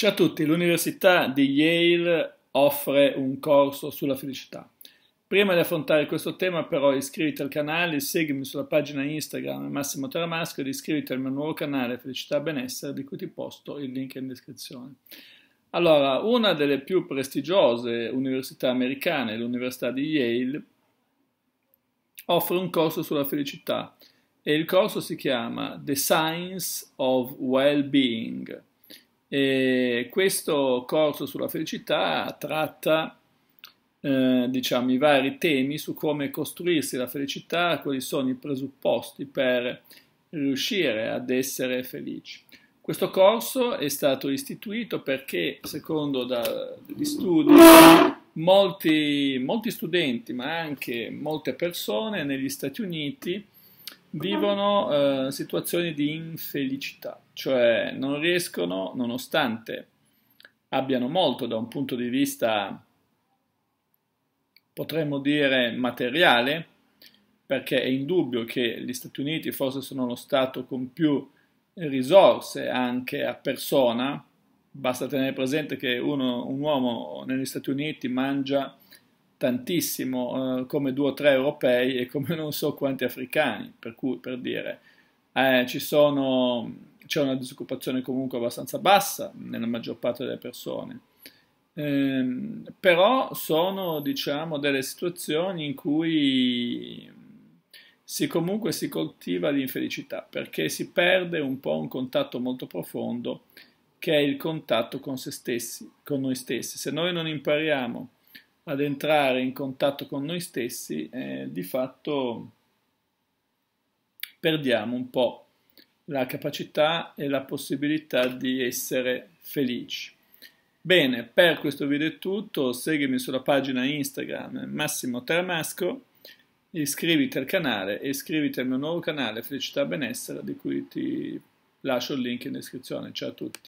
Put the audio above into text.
Ciao a tutti, l'Università di Yale offre un corso sulla felicità. Prima di affrontare questo tema però iscriviti al canale, seguimi sulla pagina Instagram Massimo Taramasco ed iscriviti al mio nuovo canale Felicità Benessere di cui ti posto il link in descrizione. Allora, una delle più prestigiose università americane, l'Università di Yale, offre un corso sulla felicità e il corso si chiama The Science of Well-Being e questo corso sulla felicità tratta eh, diciamo, i vari temi su come costruirsi la felicità, quali sono i presupposti per riuscire ad essere felici. Questo corso è stato istituito perché, secondo da, gli studi, molti, molti studenti, ma anche molte persone negli Stati Uniti vivono eh, situazioni di infelicità, cioè non riescono, nonostante abbiano molto da un punto di vista, potremmo dire, materiale, perché è indubbio che gli Stati Uniti forse sono lo Stato con più risorse anche a persona, basta tenere presente che uno, un uomo negli Stati Uniti mangia tantissimo, eh, come due o tre europei e come non so quanti africani, per cui per dire eh, sono, c'è una disoccupazione comunque abbastanza bassa nella maggior parte delle persone. Eh, però sono diciamo delle situazioni in cui si comunque si coltiva l'infelicità perché si perde un po' un contatto molto profondo che è il contatto con se stessi, con noi stessi. Se noi non impariamo ad entrare in contatto con noi stessi, eh, di fatto perdiamo un po' la capacità e la possibilità di essere felici. Bene, per questo video è tutto, seguimi sulla pagina Instagram Massimo Termasco, iscriviti al canale e iscriviti al mio nuovo canale Felicità Benessere di cui ti lascio il link in descrizione. Ciao a tutti!